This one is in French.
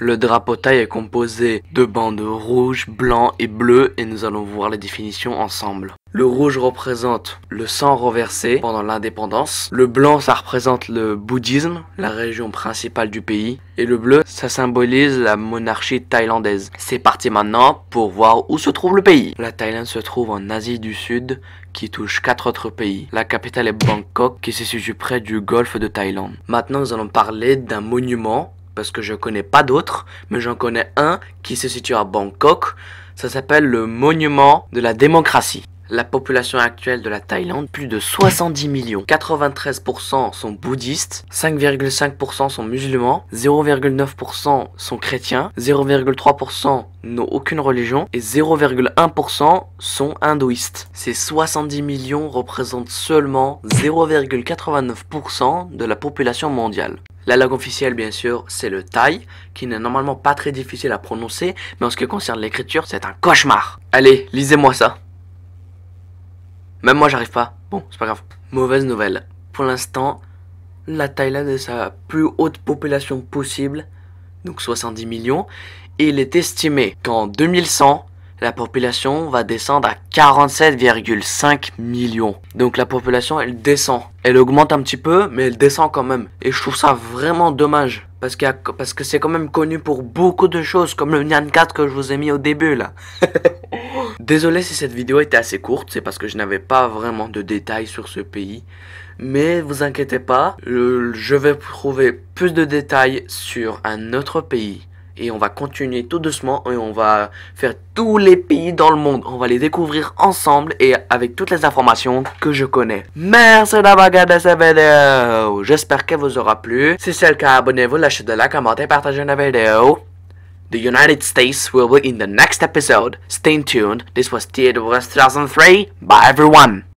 Le drapeau thaï est composé de bandes rouges, blanc et bleus et nous allons voir les définitions ensemble. Le rouge représente le sang renversé pendant l'indépendance. Le blanc, ça représente le bouddhisme, la région principale du pays. Et le bleu, ça symbolise la monarchie thaïlandaise. C'est parti maintenant pour voir où se trouve le pays. La Thaïlande se trouve en Asie du Sud, qui touche quatre autres pays. La capitale est Bangkok, qui se situe près du golfe de Thaïlande. Maintenant, nous allons parler d'un monument parce que je connais pas d'autres, mais j'en connais un qui se situe à Bangkok. Ça s'appelle le Monument de la démocratie. La population actuelle de la Thaïlande, plus de 70 millions. 93% sont bouddhistes, 5,5% sont musulmans, 0,9% sont chrétiens, 0,3% n'ont aucune religion et 0,1% sont hindouistes. Ces 70 millions représentent seulement 0,89% de la population mondiale. La langue officielle, bien sûr, c'est le thaï, qui n'est normalement pas très difficile à prononcer, mais en ce qui concerne l'écriture, c'est un cauchemar. Allez, lisez-moi ça. Même moi, j'arrive pas. Bon, c'est pas grave. Mauvaise nouvelle. Pour l'instant, la Thaïlande est sa plus haute population possible, donc 70 millions, et il est estimé qu'en 2100, la population va descendre à 47,5 millions. Donc la population, elle descend. Elle augmente un petit peu, mais elle descend quand même. Et je trouve ça vraiment dommage. Parce, parce que c'est quand même connu pour beaucoup de choses, comme le Nyan 4 que je vous ai mis au début là. Désolé si cette vidéo était assez courte, c'est parce que je n'avais pas vraiment de détails sur ce pays. Mais vous inquiétez pas, je vais trouver plus de détails sur un autre pays et on va continuer tout doucement et on va faire tous les pays dans le monde. On va les découvrir ensemble et avec toutes les informations que je connais. Merci d'avoir regardé cette vidéo. J'espère qu'elle vous aura plu. Si c'est le cas, abonnez-vous, lâchez de la, et partagez la vidéo. The United States will be in the next episode. Stay tuned. This was Theodore 2003. Bye everyone.